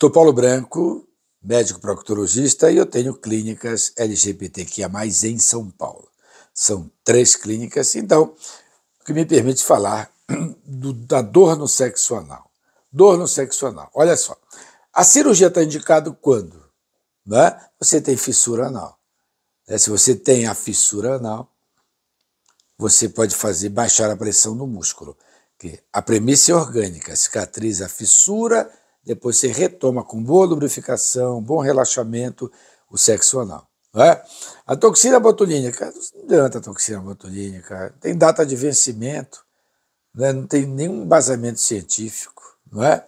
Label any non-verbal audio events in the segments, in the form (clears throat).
Sou Paulo Branco, médico proctologista, e eu tenho clínicas LGBTQIA+, em São Paulo. São três clínicas, então, o que me permite falar (clears throat) do, da dor no sexo anal. Dor no sexo anal. Olha só, a cirurgia está indicada quando? Né? Você tem fissura anal. Né? Se você tem a fissura anal, você pode fazer baixar a pressão no músculo. Que a premissa é orgânica, cicatriz a fissura depois você retoma com boa lubrificação, bom relaxamento, o sexo anal. É? A toxina botulínica, não adianta a toxina botulínica, tem data de vencimento, não, é? não tem nenhum embasamento científico. Não é?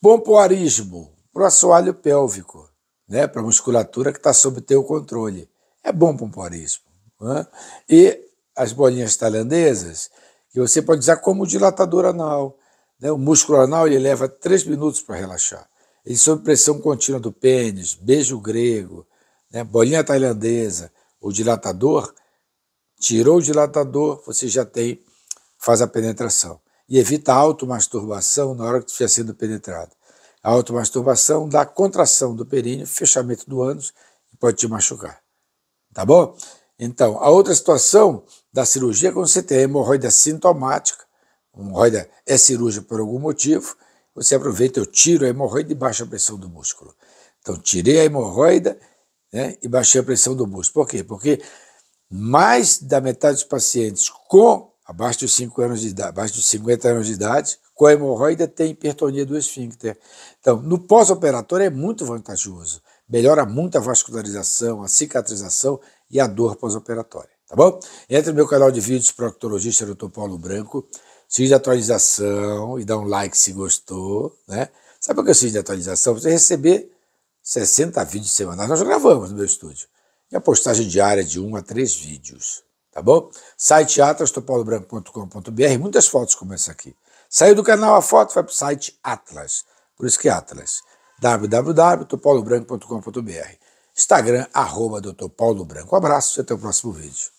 Pompoarismo, para o assoalho pélvico, né? para a musculatura que está sob teu controle. É bom pompoarismo. É? E as bolinhas tailandesas, que você pode usar como dilatador anal, né? O músculo anal ele leva três minutos para relaxar. Ele sob pressão contínua do pênis, beijo grego, né? bolinha tailandesa, o dilatador, tirou o dilatador, você já tem, faz a penetração. E evita a automasturbação na hora que estiver sendo penetrado. A automasturbação dá contração do períneo, fechamento do ânus e pode te machucar. Tá bom? Então, a outra situação da cirurgia é quando você tem a hemorroida sintomática, hemorroida é cirúrgica por algum motivo, você aproveita, eu tiro a hemorroida e baixo a pressão do músculo. Então, tirei a hemorroida né, e baixei a pressão do músculo. Por quê? Porque mais da metade dos pacientes com abaixo dos 5 anos de idade, abaixo dos 50 anos de idade, com a hemorroida tem hipertonia do esfíncter. Então, no pós-operatório é muito vantajoso. Melhora muito a vascularização, a cicatrização e a dor pós-operatória, tá bom? Entre no meu canal de vídeos Proctologista Dr. Paulo Branco. X de atualização e dá um like se gostou, né? Sabe o que é o de atualização? Você receber 60 vídeos semanais. Nós gravamos no meu estúdio. E a postagem diária de 1 a 3 vídeos, tá bom? Site atlastopaulobranco.com.br, muitas fotos como essa aqui. Saiu do canal a foto, vai para o site Atlas. Por isso que é Atlas. www.topolobranco.com.br Instagram, arroba Dr. Paulo Branco. Um abraço e até o próximo vídeo.